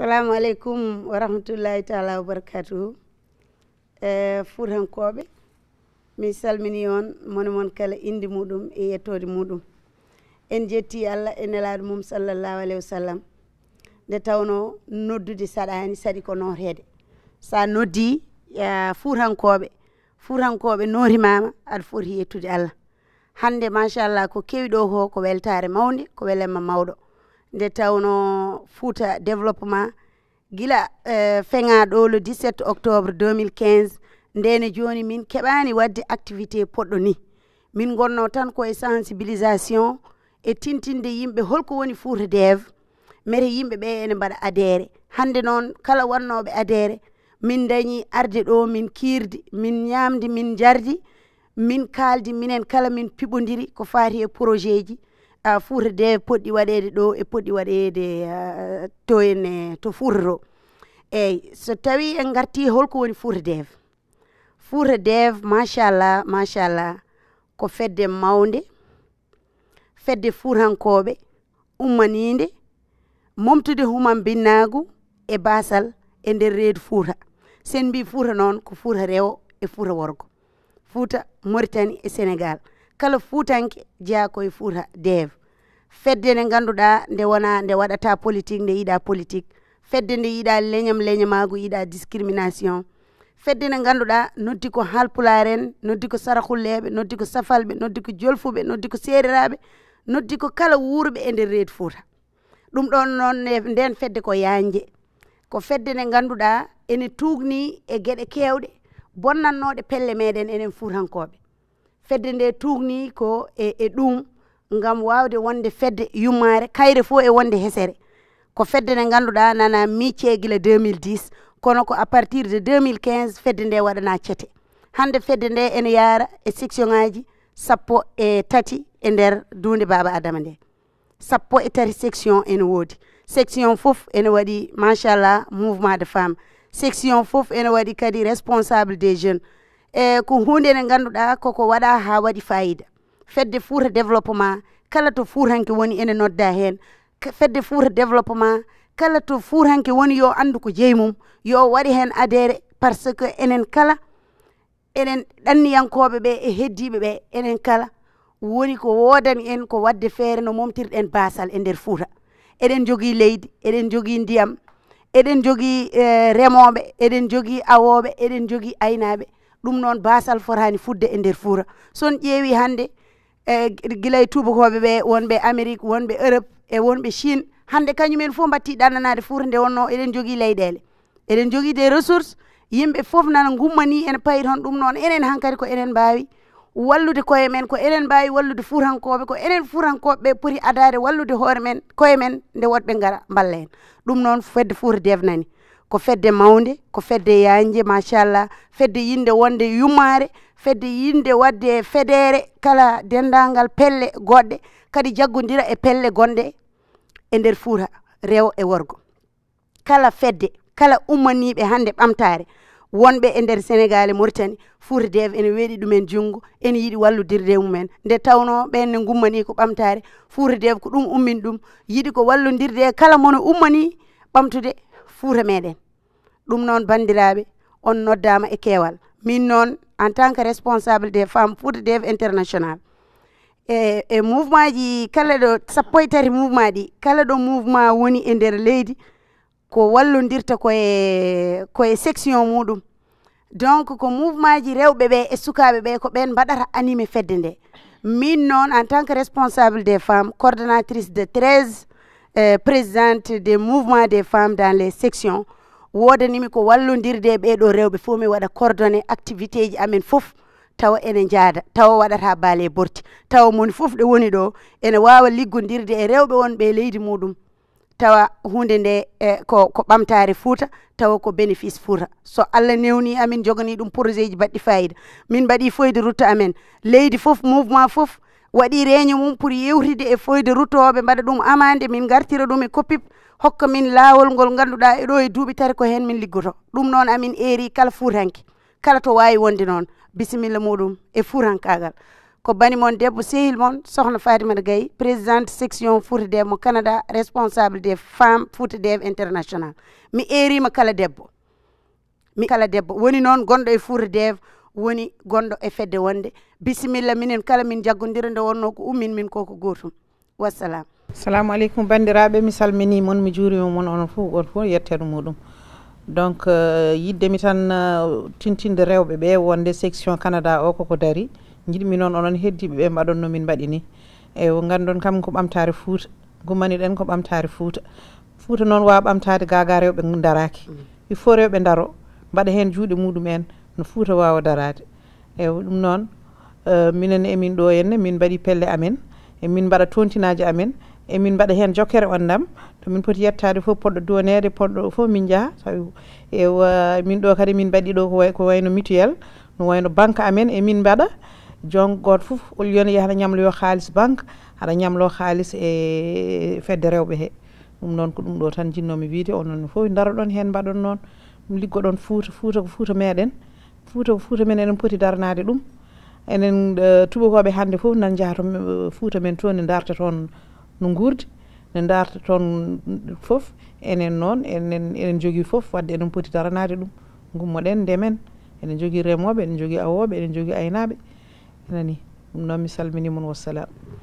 assalamu aleykum wa rahmatullahi taala wa barakatuhu e fuurhankoɓe min salmini on mono mon kala indi muɗum e yettode muɗum en jetti allah e nelaɗo mum sallallahu alayhi wa sallam nde tawno noddude saɗani saɗi ko norede sa noddi e, fuurhankoɓe fuurhankoɓe norimama aɗa foti yettude allah hande machallah ko kewiɗo ko ko weltare mawde ko welemma mawɗo nde tawno fouta développement gila e, feŋa ɗo le 17 octobre 2015 ndene joni min keɓani wadde activité poɗɗo ni min gonno tan koye sensibilisation e tintinde yimɓe holko woni fouta dev mete yimɓe ɓe ene mbaɗa adhére hande noon kala wannoɓe adhére min dañi arde ɗo min kirdi min ñamdi min jardi min kaldi minen kala min piɓodiri ko fati e projet ji uh, fuurde de poɗɗi waɗede ɗo e poɗɗi waɗede uh, to ene to fuurdo eyyi so tawi en garti holko woni fuurde dev fuurde dev machallah machallah ko fedde mawde fedde fuurankoɓe ummaninde momtude human binnagu e basal e nder reedu fuura sen mbi fuura noon ko fuura rewo e fuura worgo fuuta maritani e sénégal kala fuutanke jeeya koye fuura dev fedde nde ngannduɗa nde wona nde waɗata politique nde yiɗa politique fedde nde yiɗa leñam leñamagu yiɗa discrimination fedde nde ngannduɗa noddi ko halpular en noddi ko sarahulleɓe noddi ko safalɓe noddi ko jolfuɓe noddi ko seeriraɓe noddi ko kala wuurɓe e nder reedi fouta ɗum ɗon noon nden fedde ko yaañde ko fedde nde ngannduɗa ene tuugni e geɗe kewɗe bonnannoɗe pelle meɗen enen fuurtankoɓe fedde nde tuugni ko e, e ɗum ngam wawde wonde fedde yummare kayre fo e wonde hesere ko fedde nde ganduɗa nana micce guila 2010 kono ko à partir de 2015 fedde nde na cete hande fedde nde ene yaara e section aji sappo e tati e nder dunde baba adama nde sappo e tari section en wodi section fof ene waɗi machallah mouvement de femme section fof en waɗi kadi responsable des jeunes e ko hunde nde koko wada ha wadi fayida fedde fouta développement kala to fuur hanke woni ene nodda hen fedde fouta développement kala to fuur hanke woni yo andu ko jeey mum yo waɗi hen adhéré par ce que enen kala enen ɗanniyankoɓe ɓe e heddiɓe ɓe enen kala woni ko woodani en ko wadde feere no momtirɗen basal e nder fuuta eɗen jogii leydi eɗen jogii ndiyam eɗen jogii remooɓe eɗen jogii awooɓe eɗen jogii aynaaɓe ɗum noon basal forani fudde e nder fuura son ƴeewi hannde e guilay tubakoɓe ɓe wonɓe amérique wonɓe europe e wonɓe chine hande kañumen fof mbatti ɗannanade fuuta nde wonno eɗen jogui leyɗele eɗen jogui des ressources yimɓe foof nana gummani en payi toon ɗum noon enen hankkadi ko enen mbawi wallude koye men ko enen mbawi wallude furankoɓe ko enen furankoɓeɓe pooti adade wallude hoore men koye men nde wodɓe gara mballa hen ɗum noon fedde fuuta devnani ko fedde mawnde ko fedde yaañde machallah fedde yinde wonde yummaare fedde yinde wadde fedeere kala dendangal pelle goɗɗe kadi jaggodira e pelle gonɗe e nder fuura rewo e worgo kala fedde kala ummaniɓe hannde ɓamtare wonɓe e nder sénégal e mauritani fuura dev ene weeɗi ɗumen junngo ene yiɗi wallodirde e mumen nde tawno ɓen ne gummani ko ɓamtare fuura dev ko ɗum ummin ɗum yiɗi ko wallodirde e kala mono ummani ɓamtude fuuta meɗen ɗum noon bandiraɓe on noddama e kewal min noon en tant que responsable des femmes pour dev international et e mouvement ji kala ɗo sappo e tati mouvement ɗi kala ɗo mouvement woni e nder leydi ko wallodirta koye koye section muɗum donc ko mouvement ji rewɓe ɓe e sukaɓe ɓe ko ɓen mbaɗata animé fedde nde min noon en tant que responsable des femmes coordonnatrice de 13 E, présidente des mouvement des femmes dans les sections wodanimi ko wallodirde ɓeɗo rewɓe fof mi waɗa coordonné activité ji amen fof tawa ene jaada tawa waɗata baale e borti tawa moni fof ɗo woni ɗo ene wawa liggodirde e rewɓe wonɓe leydi muɗum tawa hunde nde e ko ko ɓamtare fuuta tawa ko bénéfice fuuta so allah newni amin jogani ɗum projet ji baɗɗi fayida min mbaɗi foyde rutta amen leydi fof mouvement fof waɗi reño mum pour yewtide e foyde rutooɓe mbaɗa ɗum amande min gartira ɗum e copi hokka min laawol ngol ngannduɗa e ɗo e duuɓi tati ko heen min liggoto ɗum noon amin eeri kala fuutanke kala to waawi wonde noon bisimilla muɗum e fuutankagal ko bani moon debbo sehil moon sohna fatimata gaye présidente section fuutadeɓe mo canada responsable des femmes fuutadeɓe international mi eerima kala debbo mi kala debbo woni noon gonɗo e fuutadeɓe woni gonɗo e fedde wonde bisimilla minen kala min jaggodira nde wonno ko ummin min koko gotum wassalam assalamu aleykum bandiraɓe mi salmini moon mi juurima moon onon fof on fof yettede muɗum donc euh, yidde mi tan euh, tintinde rewɓe ɓe wonde section canada o koko dari jiɗmi noon onon heddiɓe ɓe mbaɗonno min mbaɗini e gandon kam ko ɓamtare fuuta gumaniɗen ko ɓamtare fuuta fuuta noon wawa ɓamtade gaga rewɓe daraki mm. il faut rewɓe daaro mbaɗa hen juuɗe muɗumen no fuuta waawa daraade e ɗum noon euh, minen emin ɗo henne min mbaɗi pelle amen emin mbaɗa toontinaaji amen emin mbaɗa heen jokkere onndam to min poti yettaade fof poɗɗo donede poɗɗo fof min njaha sabi e euh, min ɗo kadi min mbaɗi ɗo ko wayno mutuel no wayno banque amen emin mbaɗa jon gooto fof au lieu no yaha aɗa ñamloyo haalis banque aɗa ñamlo haalis e, e fedde rewɓe hee ɗum noon ko ɗum ɗo tan jinnoomi wiide onoon fof daro ɗon heen mbaɗon noon ɗum liggo ɗon fuuta fuuta ko fuuta meɗen fuuta fuuta men enen poti darnade ɗum enen tubakoɓe hannde fof nan jaha to eh, fuuta men to ne darta toon no guurde ne darta toon fof enen noon enen enen jogii fof wadde enen poti daranade ɗum gummoɗen ndemen enen jogii remoɓe enen jogii awoɓe enen jogii aynaɓe enani ɗum noon mi salminimon wassalam